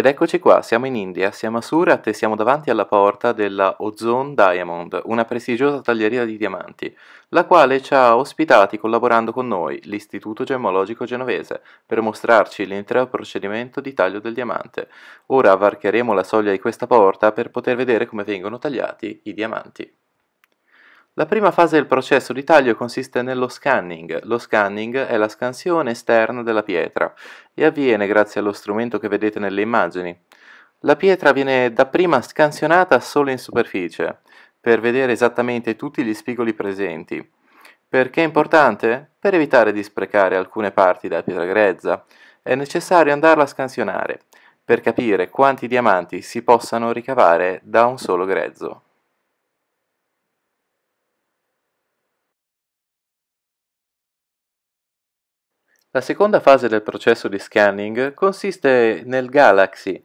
Ed eccoci qua, siamo in India, siamo a Surat e siamo davanti alla porta della Ozone Diamond, una prestigiosa taglieria di diamanti, la quale ci ha ospitati collaborando con noi, l'Istituto Gemmologico Genovese, per mostrarci l'intero procedimento di taglio del diamante. Ora varcheremo la soglia di questa porta per poter vedere come vengono tagliati i diamanti. La prima fase del processo di taglio consiste nello scanning. Lo scanning è la scansione esterna della pietra e avviene grazie allo strumento che vedete nelle immagini. La pietra viene dapprima scansionata solo in superficie, per vedere esattamente tutti gli spigoli presenti. Perché è importante? Per evitare di sprecare alcune parti della pietra grezza, è necessario andarla a scansionare, per capire quanti diamanti si possano ricavare da un solo grezzo. La seconda fase del processo di scanning consiste nel galaxy.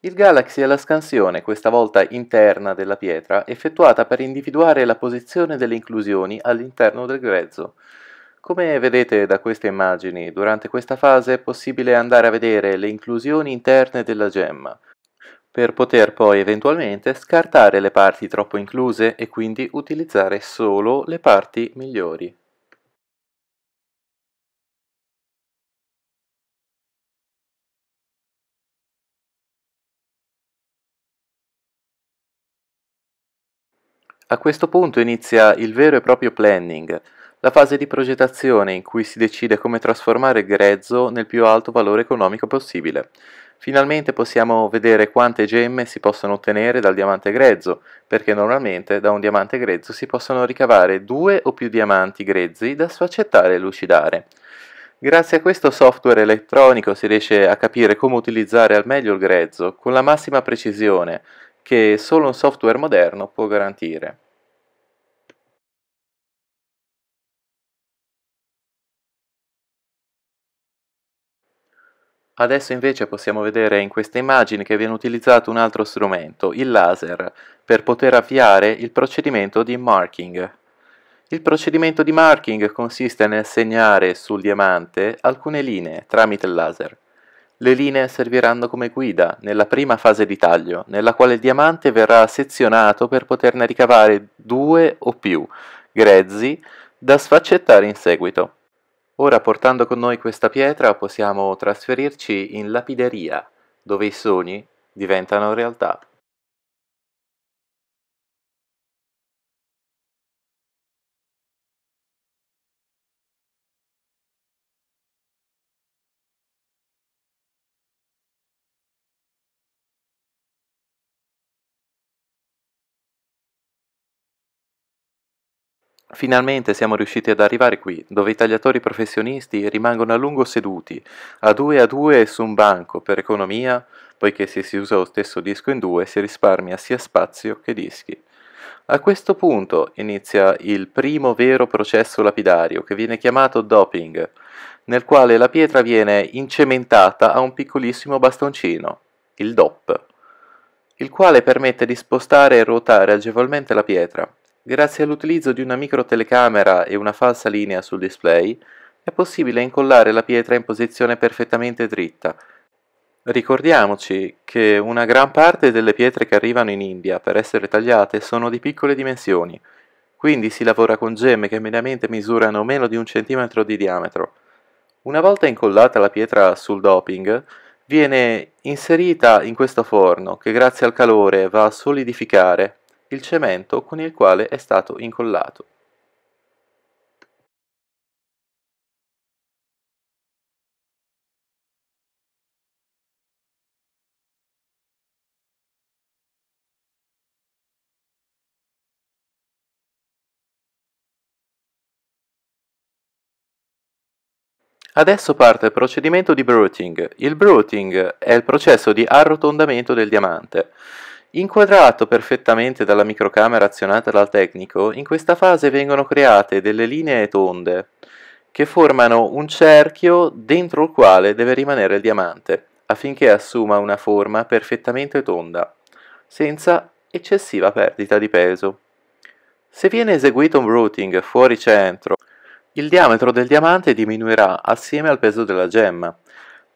Il galaxy è la scansione, questa volta interna, della pietra, effettuata per individuare la posizione delle inclusioni all'interno del grezzo. Come vedete da queste immagini, durante questa fase è possibile andare a vedere le inclusioni interne della gemma, per poter poi eventualmente scartare le parti troppo incluse e quindi utilizzare solo le parti migliori. A questo punto inizia il vero e proprio planning, la fase di progettazione in cui si decide come trasformare il grezzo nel più alto valore economico possibile. Finalmente possiamo vedere quante gemme si possono ottenere dal diamante grezzo, perché normalmente da un diamante grezzo si possono ricavare due o più diamanti grezzi da sfaccettare e lucidare. Grazie a questo software elettronico si riesce a capire come utilizzare al meglio il grezzo, con la massima precisione, che solo un software moderno può garantire. Adesso invece possiamo vedere in questa immagine che viene utilizzato un altro strumento, il laser, per poter avviare il procedimento di marking. Il procedimento di marking consiste nel segnare sul diamante alcune linee tramite il laser. Le linee serviranno come guida nella prima fase di taglio, nella quale il diamante verrà sezionato per poterne ricavare due o più grezzi da sfaccettare in seguito. Ora portando con noi questa pietra possiamo trasferirci in lapideria, dove i sogni diventano realtà. Finalmente siamo riusciti ad arrivare qui, dove i tagliatori professionisti rimangono a lungo seduti, a due a due su un banco, per economia, poiché se si usa lo stesso disco in due si risparmia sia spazio che dischi. A questo punto inizia il primo vero processo lapidario, che viene chiamato doping, nel quale la pietra viene incementata a un piccolissimo bastoncino, il DOP, il quale permette di spostare e ruotare agevolmente la pietra, Grazie all'utilizzo di una micro telecamera e una falsa linea sul display, è possibile incollare la pietra in posizione perfettamente dritta. Ricordiamoci che una gran parte delle pietre che arrivano in India per essere tagliate sono di piccole dimensioni, quindi si lavora con gemme che mediamente misurano meno di un centimetro di diametro. Una volta incollata la pietra sul doping, viene inserita in questo forno che grazie al calore va a solidificare il cemento con il quale è stato incollato. Adesso parte il procedimento di bruting. Il bruting è il processo di arrotondamento del diamante. Inquadrato perfettamente dalla microcamera azionata dal tecnico, in questa fase vengono create delle linee tonde che formano un cerchio dentro il quale deve rimanere il diamante affinché assuma una forma perfettamente tonda, senza eccessiva perdita di peso. Se viene eseguito un routing fuori centro, il diametro del diamante diminuirà assieme al peso della gemma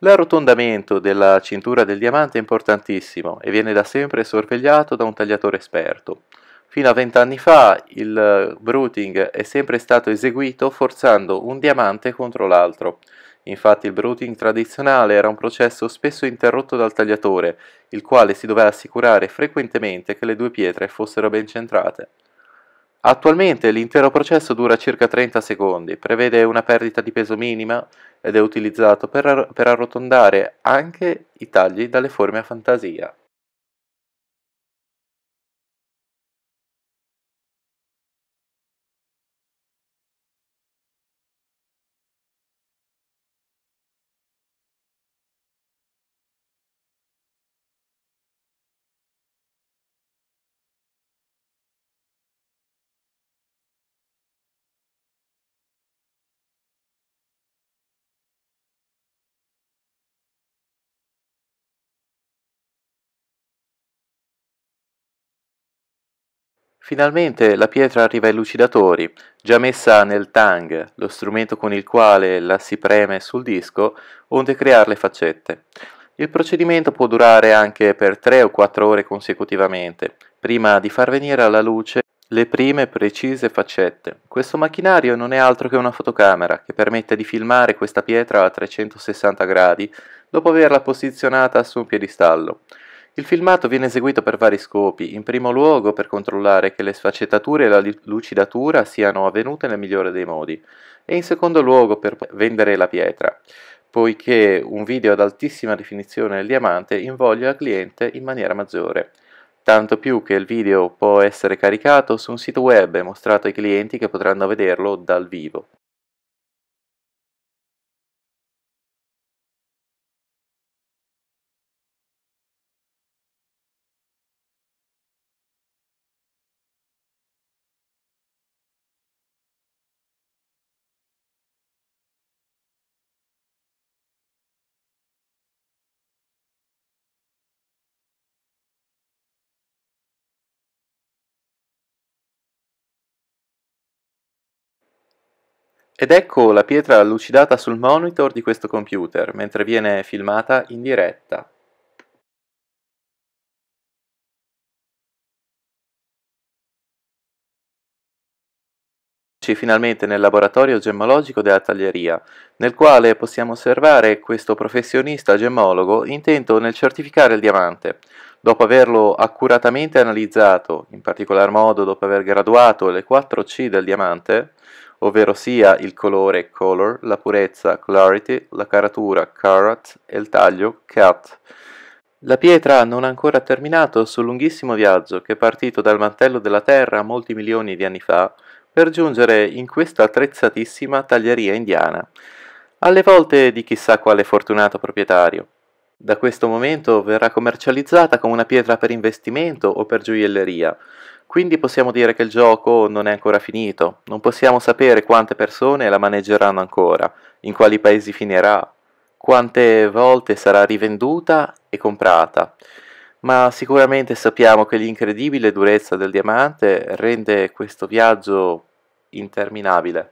L'arrotondamento della cintura del diamante è importantissimo e viene da sempre sorvegliato da un tagliatore esperto. Fino a vent'anni fa il bruting è sempre stato eseguito forzando un diamante contro l'altro. Infatti il bruting tradizionale era un processo spesso interrotto dal tagliatore, il quale si doveva assicurare frequentemente che le due pietre fossero ben centrate. Attualmente l'intero processo dura circa 30 secondi, prevede una perdita di peso minima ed è utilizzato per, ar- per arrotondare anche i tagli dalle forme a fantasia. Finalmente la pietra arriva ai lucidatori, già messa nel tang, lo strumento con il quale la si preme sul disco onde creare le faccette. Il procedimento può durare anche per 3 o 4 ore consecutivamente, prima di far venire alla luce le prime precise faccette. Questo macchinario non è altro che una fotocamera che permette di filmare questa pietra a 360 gradi dopo averla posizionata su un piedistallo. Il filmato viene eseguito per vari scopi, in primo luogo per controllare che le sfaccettature e la lucidatura siano avvenute nel migliore dei modi e in secondo luogo per vendere la pietra, poiché un video ad altissima definizione del diamante invoglia il cliente in maniera maggiore, tanto più che il video può essere caricato su un sito web e mostrato ai clienti che potranno vederlo dal vivo. Ed ecco la pietra lucidata sul monitor di questo computer mentre viene filmata in diretta. finalmente nel laboratorio gemmologico della taglieria, nel quale possiamo osservare questo professionista gemmologo intento nel certificare il diamante. Dopo averlo accuratamente analizzato, in particolar modo dopo aver graduato le 4C del diamante, ovvero sia il colore color, la purezza clarity, la caratura carat e il taglio cat. La pietra non ha ancora terminato il suo lunghissimo viaggio che è partito dal mantello della Terra molti milioni di anni fa per giungere in questa attrezzatissima taglieria indiana, alle volte di chissà quale fortunato proprietario. Da questo momento verrà commercializzata come una pietra per investimento o per gioielleria, quindi possiamo dire che il gioco non è ancora finito, non possiamo sapere quante persone la maneggeranno ancora, in quali paesi finirà, quante volte sarà rivenduta e comprata. Ma sicuramente sappiamo che l'incredibile durezza del diamante rende questo viaggio interminabile.